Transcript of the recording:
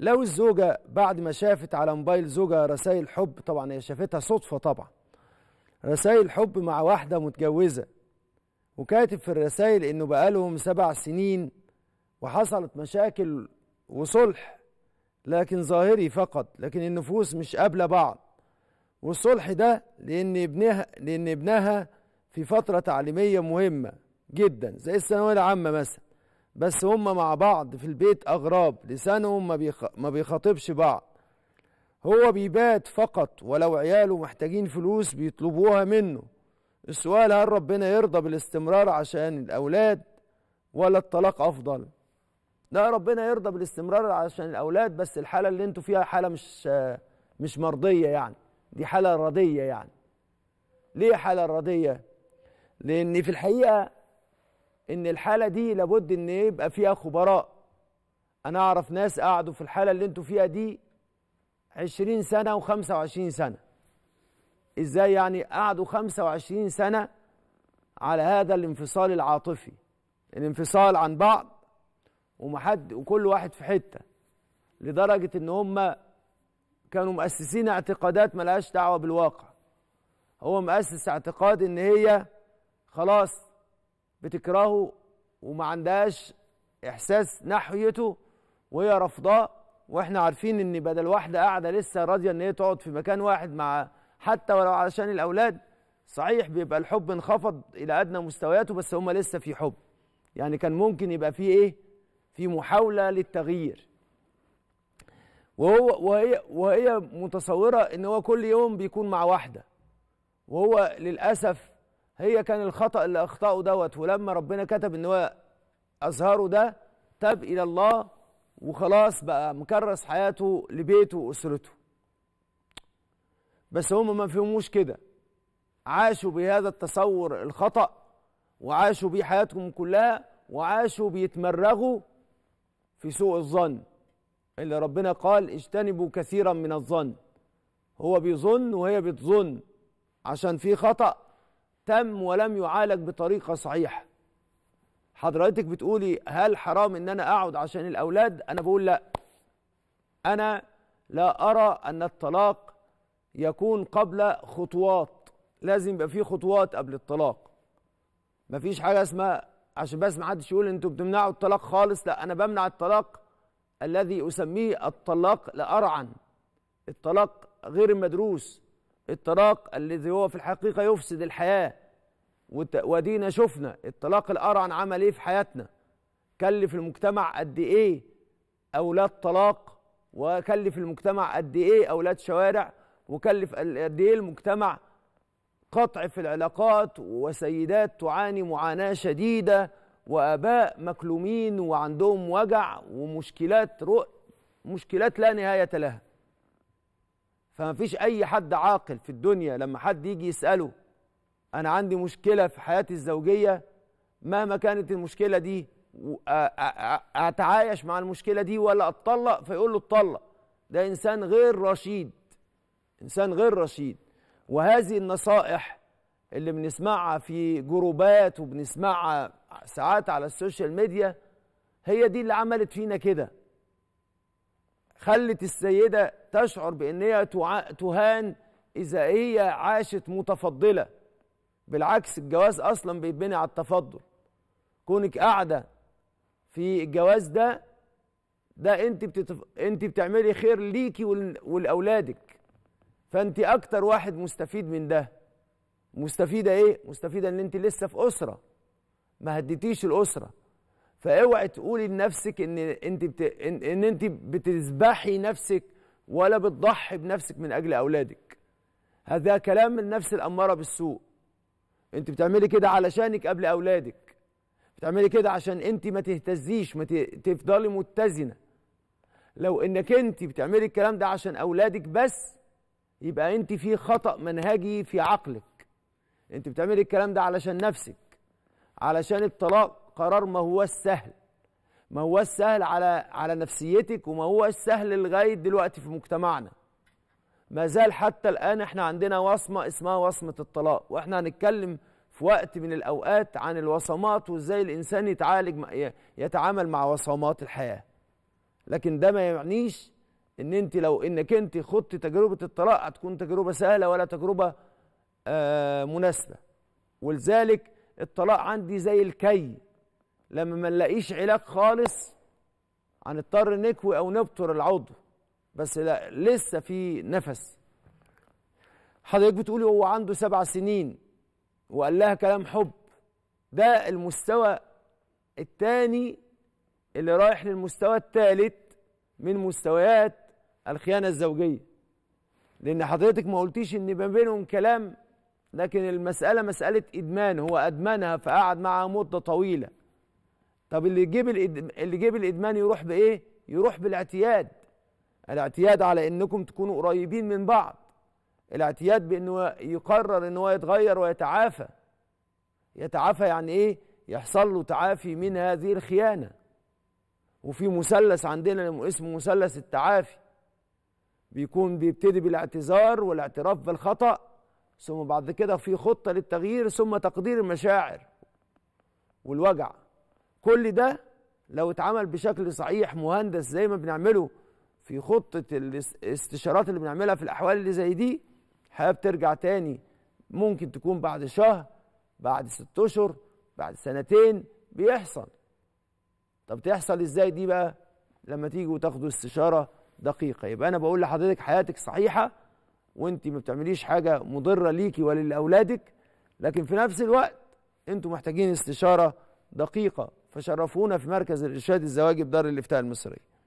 لو الزوجة بعد ما شافت على موبايل زوجها رسائل حب طبعا هي شافتها صدفة طبعا رسائل حب مع واحدة متجوزة وكاتب في الرسائل انه بقالهم سبع سنين وحصلت مشاكل وصلح لكن ظاهري فقط لكن النفوس مش قابلة بعض والصلح ده لان ابنها لان ابنها في فترة تعليمية مهمة جدا زي الثانوية العامة مثلا بس هم مع بعض في البيت أغراب لسانهم ما, ما بيخاطبش بعض هو بيبات فقط ولو عياله محتاجين فلوس بيطلبوها منه السؤال هل ربنا يرضى بالاستمرار عشان الأولاد ولا الطلاق أفضل لا ربنا يرضى بالاستمرار عشان الأولاد بس الحالة اللي انتوا فيها حالة مش مش مرضية يعني دي حالة ردية يعني ليه حالة ردية لأن في الحقيقة ان الحاله دي لابد ان يبقى فيها خبراء انا اعرف ناس قعدوا في الحاله اللي انتوا فيها دي 20 سنه و25 سنه ازاي يعني قعدوا 25 سنه على هذا الانفصال العاطفي الانفصال عن بعض ومحد وكل واحد في حته لدرجه ان هم كانوا مؤسسين اعتقادات ملهاش دعوه بالواقع هو مؤسس اعتقاد ان هي خلاص بتكرهه وما عندهاش احساس ناحيته وهي رافضاه واحنا عارفين ان بدل واحده قاعده لسه راضيه ان هي تقعد في مكان واحد مع حتى ولو علشان الاولاد صحيح بيبقى الحب انخفض الى ادنى مستوياته بس هما لسه في حب يعني كان ممكن يبقى في ايه في محاوله للتغيير وهو وهي وهي متصوره ان هو كل يوم بيكون مع واحده وهو للاسف هي كان الخطأ اللي أخطأه دوت ولما ربنا كتب إن هو أظهره ده تاب إلى الله وخلاص بقى مكرس حياته لبيته وأسرته بس هم ما فهموش كده عاشوا بهذا التصور الخطأ وعاشوا بيه حياتهم كلها وعاشوا بيتمرغوا في سوء الظن اللي ربنا قال اجتنبوا كثيرا من الظن هو بيظن وهي بتظن عشان في خطأ تم ولم يعالج بطريقه صحيحه حضرتك بتقولي هل حرام ان انا اقعد عشان الاولاد انا بقول لا انا لا ارى ان الطلاق يكون قبل خطوات لازم يبقى في خطوات قبل الطلاق مفيش حاجه اسمها عشان بس ما حدش يقول انتوا بتمنعوا الطلاق خالص لا انا بمنع الطلاق الذي اسميه الطلاق لارعن الطلاق غير المدروس الطلاق الذي هو في الحقيقة يفسد الحياة ودينا شفنا الطلاق الأرعن عمل إيه في حياتنا كلف المجتمع قد إيه أولاد طلاق وكلف المجتمع قد إيه أولاد شوارع وكلف قد إيه المجتمع قطع في العلاقات وسيدات تعاني معاناة شديدة وآباء مكلومين وعندهم وجع ومشكلات رؤ مشكلات لا نهاية لها فما فيش اي حد عاقل في الدنيا لما حد يجي يساله انا عندي مشكله في حياتي الزوجيه مهما كانت المشكله دي اتعايش مع المشكله دي ولا اتطلق فيقول له اتطلق ده انسان غير رشيد انسان غير رشيد وهذه النصائح اللي بنسمعها في جروبات وبنسمعها ساعات على السوشيال ميديا هي دي اللي عملت فينا كده خلت السيدة تشعر بأن هي تهان إذا هي عاشت متفضلة بالعكس الجواز أصلا بيتبني على التفضل كونك قاعدة في الجواز ده ده انت بتتف... انت بتعملي خير ليكي ولاولادك فانت اكتر واحد مستفيد من ده مستفيده ايه مستفيده ان انت لسه في اسره ما هديتيش الاسره فاوعي تقولي لنفسك ان انت بت... ان, انت بتذبحي نفسك ولا بتضحي بنفسك من اجل اولادك هذا كلام النفس الاماره بالسوء انت بتعملي كده علشانك قبل اولادك بتعملي كده عشان انت ما تهتزيش ما ت... تفضلي متزنه لو انك انت بتعملي الكلام ده عشان اولادك بس يبقى انت في خطا منهجي في عقلك انت بتعملي الكلام ده علشان نفسك علشان الطلاق قرار ما هو السهل ما هو السهل على على نفسيتك وما هو السهل لغايه دلوقتي في مجتمعنا ما زال حتى الان احنا عندنا وصمه اسمها وصمه الطلاق واحنا هنتكلم في وقت من الاوقات عن الوصمات وازاي الانسان يتعالج يتعامل مع وصمات الحياه لكن ده ما يعنيش ان انت لو انك انت خضت تجربه الطلاق هتكون تجربه سهله ولا تجربه آه مناسبه ولذلك الطلاق عندي زي الكي لما ما نلاقيش علاج خالص هنضطر نكوي او نبتر العضو بس لا لسه في نفس حضرتك بتقولي هو عنده سبع سنين وقال لها كلام حب ده المستوى الثاني اللي رايح للمستوى الثالث من مستويات الخيانه الزوجيه لان حضرتك ما قلتيش ان ما بينهم كلام لكن المساله مساله ادمان هو ادمنها فقعد معها مده طويله طب اللي يجيب اللي يجيب الادمان يروح بايه يروح بالاعتياد الاعتياد على انكم تكونوا قريبين من بعض الاعتياد بانه يقرر ان هو يتغير ويتعافى يتعافى يعني ايه يحصل له تعافي من هذه الخيانه وفي مثلث عندنا اسمه مثلث التعافي بيكون بيبتدي بالاعتذار والاعتراف بالخطأ ثم بعد كده في خطة للتغيير ثم تقدير المشاعر والوجع كل ده لو اتعمل بشكل صحيح مهندس زي ما بنعمله في خطة الاستشارات اللي بنعملها في الأحوال اللي زي دي الحياة بترجع تاني ممكن تكون بعد شهر بعد ست أشهر بعد سنتين بيحصل طب تحصل ازاي دي بقى لما تيجي وتاخدوا استشارة دقيقة يبقى أنا بقول لحضرتك حياتك صحيحة وانت ما بتعمليش حاجة مضرة ليكي ولا لأولادك لكن في نفس الوقت انتوا محتاجين استشارة دقيقة فشرفونا في مركز الإرشاد الزواجي بدار الإفتاء المصري